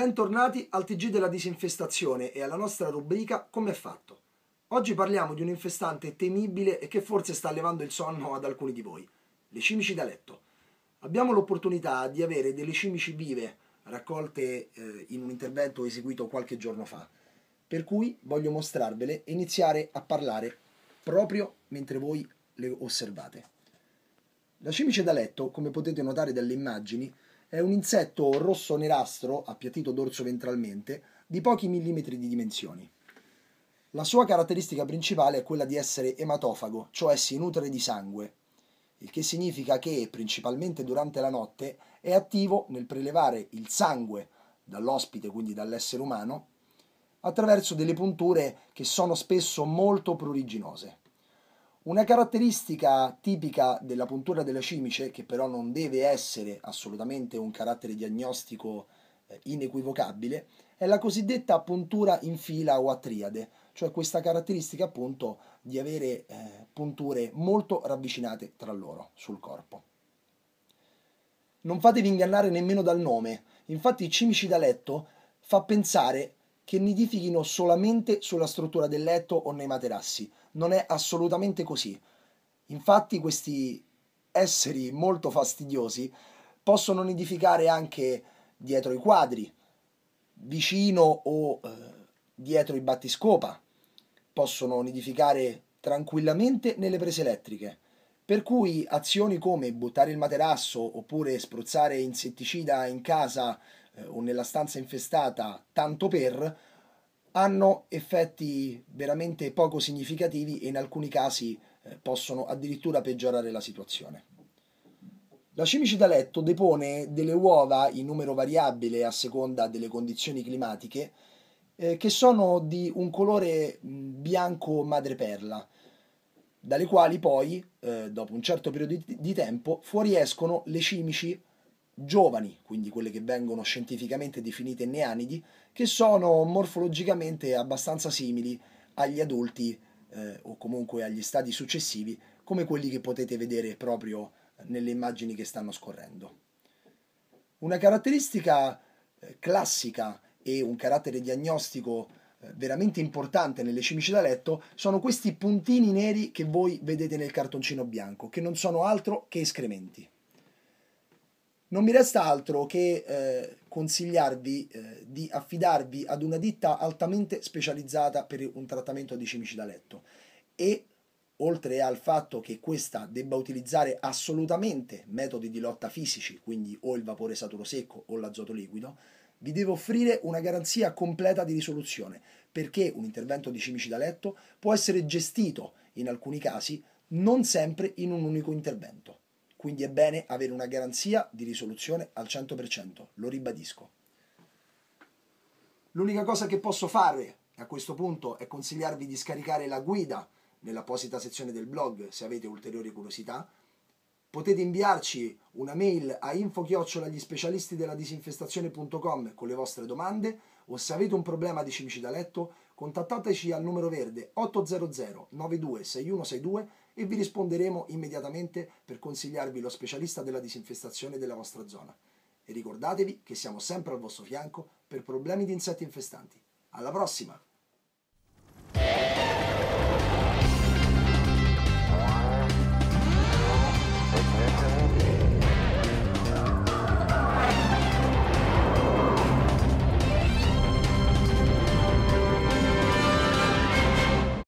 Bentornati al TG della disinfestazione e alla nostra rubrica Come è fatto. Oggi parliamo di un infestante temibile e che forse sta levando il sonno ad alcuni di voi, le cimici da letto. Abbiamo l'opportunità di avere delle cimici vive raccolte eh, in un intervento eseguito qualche giorno fa, per cui voglio mostrarvele e iniziare a parlare proprio mentre voi le osservate. La cimice da letto, come potete notare dalle immagini, è un insetto rosso nerastro, appiattito dorso ventralmente, di pochi millimetri di dimensioni. La sua caratteristica principale è quella di essere ematofago, cioè si nutre di sangue, il che significa che, principalmente durante la notte, è attivo nel prelevare il sangue dall'ospite, quindi dall'essere umano, attraverso delle punture che sono spesso molto pruriginose. Una caratteristica tipica della puntura della cimice, che però non deve essere assolutamente un carattere diagnostico eh, inequivocabile, è la cosiddetta puntura in fila o a triade, cioè questa caratteristica appunto di avere eh, punture molto ravvicinate tra loro sul corpo. Non fatevi ingannare nemmeno dal nome, infatti cimici da letto fa pensare che nidifichino solamente sulla struttura del letto o nei materassi. Non è assolutamente così. Infatti questi esseri molto fastidiosi possono nidificare anche dietro i quadri, vicino o eh, dietro i battiscopa. Possono nidificare tranquillamente nelle prese elettriche. Per cui azioni come buttare il materasso oppure spruzzare insetticida in casa eh, o nella stanza infestata tanto per, hanno effetti veramente poco significativi e in alcuni casi eh, possono addirittura peggiorare la situazione. La cimice da letto depone delle uova in numero variabile a seconda delle condizioni climatiche eh, che sono di un colore bianco madreperla, dalle quali poi, eh, dopo un certo periodo di, tempo, fuoriescono le cimici giovani, quindi quelle che vengono scientificamente definite neanidi, che sono morfologicamente abbastanza simili agli adulti eh, o comunque agli stadi successivi, come quelli che potete vedere proprio nelle immagini che stanno scorrendo. Una caratteristica eh, classica e un carattere diagnostico eh, veramente importante nelle cimici da letto sono questi puntini neri che voi vedete nel cartoncino bianco, che non sono altro che escrementi. Non mi resta altro che eh, consigliarvi eh, di affidarvi ad una ditta altamente specializzata per un trattamento di cimici da letto e oltre al fatto che questa debba utilizzare assolutamente metodi di lotta fisici, quindi o il vapore saturo secco o l'azoto liquido, vi devo offrire una garanzia completa di risoluzione, perché un intervento di cimici da letto può essere gestito, in alcuni casi, non sempre in un unico intervento. Quindi è bene avere una garanzia di risoluzione al 100%, lo ribadisco. L'unica cosa che posso fare a questo punto è consigliarvi di scaricare la guida nell'apposita sezione del blog se avete ulteriori curiosità. Potete inviarci una mail a infochiocciola specialisti della disinfestazione.com con le vostre domande o se avete un problema di cimici da letto contattateci al numero verde 800 92 6162 e vi risponderemo immediatamente per consigliarvi lo specialista della disinfestazione della vostra zona. E ricordatevi che siamo sempre al vostro fianco per problemi di insetti infestanti. Alla prossima!